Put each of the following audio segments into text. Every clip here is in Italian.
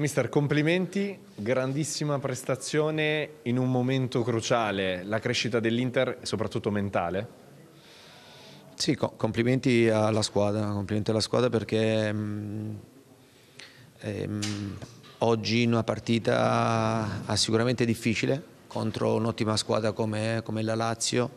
Mister, complimenti, grandissima prestazione in un momento cruciale, la crescita dell'Inter soprattutto mentale. Sì, co complimenti alla squadra, complimenti alla squadra perché mh, mm, ehm, oggi una partita ah, sicuramente difficile contro un'ottima squadra come, come, la Lazio,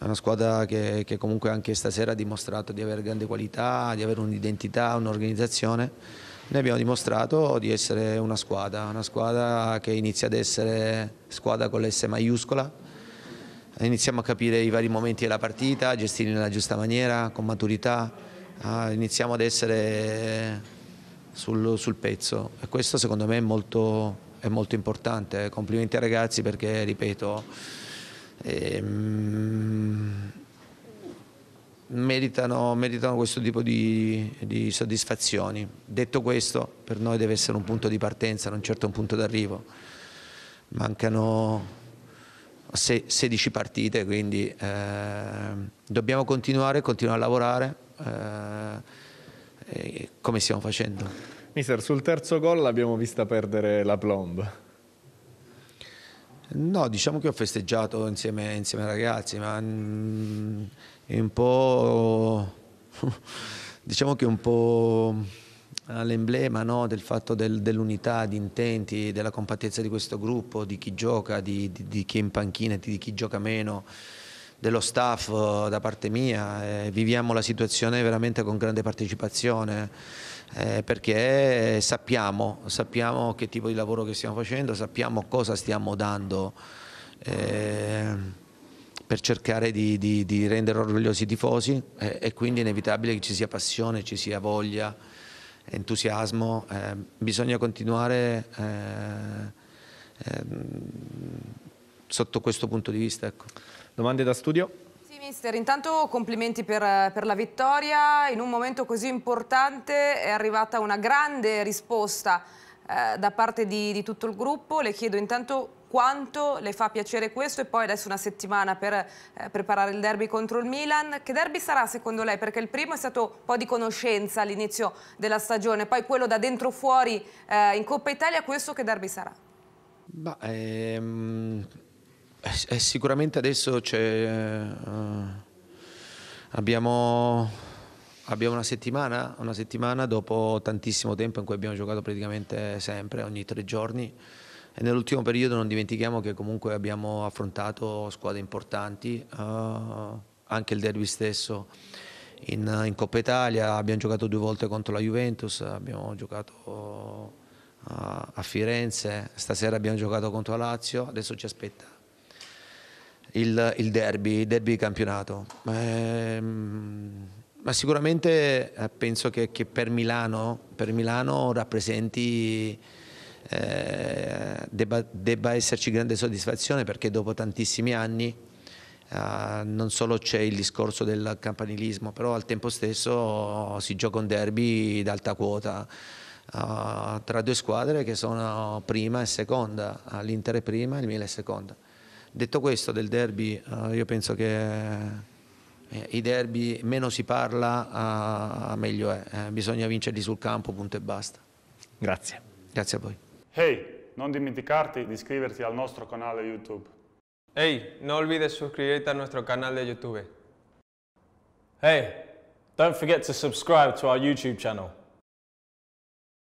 una squadra che, che comunque anche stasera ha dimostrato di avere grande qualità, di avere un'identità, un'organizzazione noi abbiamo dimostrato di essere una squadra, una squadra che inizia ad essere squadra con l'S maiuscola, iniziamo a capire i vari momenti della partita, a gestirli nella giusta maniera, con maturità, ah, iniziamo ad essere sul, sul pezzo e questo secondo me è molto, è molto importante. Complimenti ai ragazzi perché, ripeto, ehm, meritano, meritano questo tipo di, di soddisfazioni. Detto questo, per noi deve essere un punto di partenza, non certo un punto d'arrivo. Mancano 16 partite, quindi eh, dobbiamo continuare, continuare a lavorare eh, come stiamo facendo. Mister, sul terzo gol l'abbiamo vista perdere la plomb. No, diciamo che ho festeggiato insieme, insieme ai ragazzi, ma è mm, un po'... diciamo che è un po' l'emblema no, del fatto del, dell'unità di intenti, della compattezza di questo gruppo, di chi gioca, di, di, di chi è in panchina, di, chi gioca meno dello staff eh, da parte mia, eh, viviamo la situazione veramente con grande partecipazione eh, perché eh, sappiamo, sappiamo, che tipo di lavoro stiamo facendo, sappiamo cosa stiamo dando eh, per cercare di, di, di, rendere orgogliosi i tifosi eh, e quindi è inevitabile che ci sia passione, ci sia voglia, entusiasmo, eh, bisogna continuare eh, ehm, sotto questo punto di vista. Ecco. Domande da studio? Mister, intanto complimenti per, per, la vittoria. In un momento così importante è arrivata una grande risposta eh, da parte di, di, tutto il gruppo. Le chiedo intanto quanto le fa piacere questo e poi adesso una settimana per eh, preparare il derby contro il Milan. Che derby sarà secondo lei? Perché il primo è stato un po' di conoscenza all'inizio della stagione, poi quello da dentro fuori eh, in Coppa Italia, questo che derby sarà? Beh... ehm eh, eh, sicuramente adesso c'è... Eh, Abbiamo, abbiamo una, settimana, una, settimana, dopo tantissimo tempo in cui abbiamo giocato praticamente sempre, ogni tre giorni. E nell'ultimo periodo non dimentichiamo che comunque abbiamo affrontato squadre importanti, uh, anche il derby stesso in, in, Coppa Italia, abbiamo giocato due volte contro la Juventus, abbiamo giocato uh, a Firenze, stasera abbiamo giocato contro la Lazio, adesso ci aspetta il, il derby, il derby di campionato. Eh, ma sicuramente eh, penso che, che per, Milano, per, Milano, rappresenti, eh, debba, debba, esserci grande soddisfazione perché dopo tantissimi anni eh, non solo c'è il discorso del campanilismo, però al tempo stesso si gioca un derby d'alta quota. Eh, tra due squadre che sono prima e seconda, l'Inter è prima e il Milan è seconda. Detto questo del derby, eh, io penso che eh, i derby meno si parla, eh, meglio è. bisogna vincerli sul campo, punto e basta. Grazie. Grazie a voi. Ehi, hey, non dimenticarti di iscriverti al nostro canale YouTube. Ehi, hey, non olvides iscriverti al nostro canale YouTube. Ehi, hey, don't forget to subscribe to our YouTube channel.